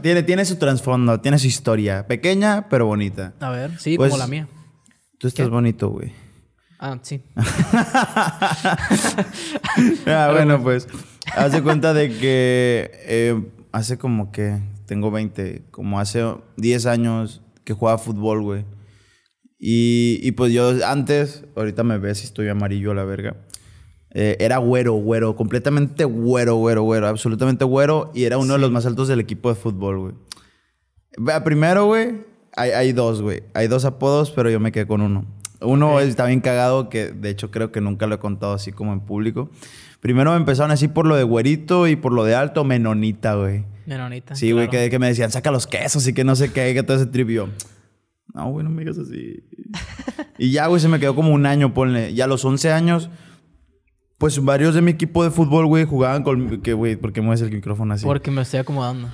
Tiene, tiene su trasfondo, tiene su historia. Pequeña, pero bonita. A ver, sí, pues, como la mía. Tú estás bonito, güey. Ah, sí. Ah, bueno, pues. Hace cuenta de que eh, hace como que tengo 20, como hace 10 años que jugaba fútbol, güey. Y, y, pues yo antes, ahorita me ves y estoy amarillo a la verga. Eh, era güero, güero, completamente güero, güero, güero, absolutamente güero. Y era uno de los más altos del equipo de fútbol, güey. Primero, güey, hay, hay, dos, güey. Hay dos apodos, pero yo me quedé con uno. Uno está bien cagado, que de hecho creo que nunca lo he contado así como en público. Primero me empezaron así por lo de güerito y por lo de alto, menonita, güey. Menonita. Sí, güey, que, que, me decían, saca los quesos y que no sé qué, que todo ese trivio. No, güey, no me digas así. y ya, güey, se me quedó como un año, ponle. Ya los 11 años pues varios de mi equipo de fútbol, güey, jugaban con... Que, güey, ¿por qué mueves el micrófono así? Porque me estoy acomodando.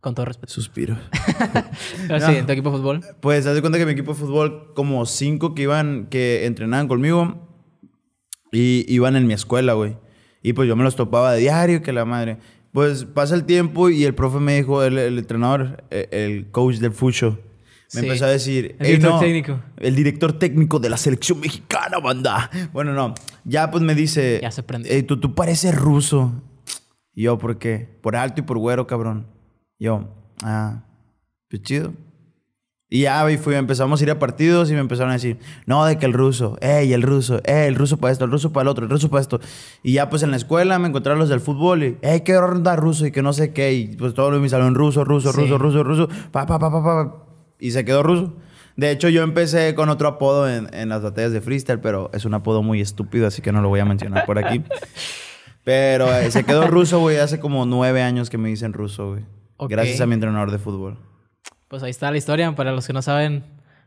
Con todo respeto. Suspiro. Pero equipo de fútbol? Pues, haz de cuenta que mi equipo de fútbol, como cinco que iban, que entrenaban conmigo, y iban en mi escuela, güey. Y pues yo me los topaba de diario, que la madre. Pues pasa el tiempo y el profe me dijo, el, entrenador, e, el, coach del Fucho, me empezó a decir, el director técnico. El director técnico de la selección mexicana, banda. Bueno, no, ya pues me dice, ya se tú, tú pareces ruso. Y yo, ¿por qué? Por alto y por güero, cabrón. Yo, ah, pues chido. Y ya y fui, empezamos a ir a partidos y me empezaron a decir, no, de que el ruso, ey, el ruso, ey, el ruso para esto, el ruso para el otro, el ruso para esto. Y ya pues en la escuela me encontraron los del fútbol y, ey, qué ronda ruso y que no sé qué. Y pues todo mi salón ruso, ruso, ruso, ruso, ruso, pa, pa, pa, pa y se quedó ruso. De hecho, yo empecé con otro apodo en, en, las batallas de freestyle, pero es un apodo muy estúpido, así que no lo voy a mencionar por aquí. Pero eh, se quedó ruso, güey, hace como nueve años que me dicen ruso, güey. Gracias a mi entrenador de fútbol. Pues ahí está la historia, para los que no saben,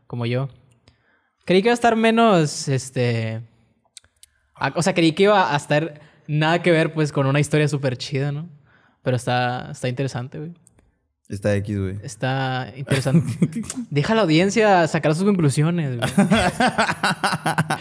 como yo. Creí que iba a estar menos, este... o sea, creí que iba a estar nada que ver, pues, con una historia súper chida, ¿no? Pero está, está interesante, güey. Está X, güey. Está interesante. Deja la audiencia sacar sus conclusiones, güey.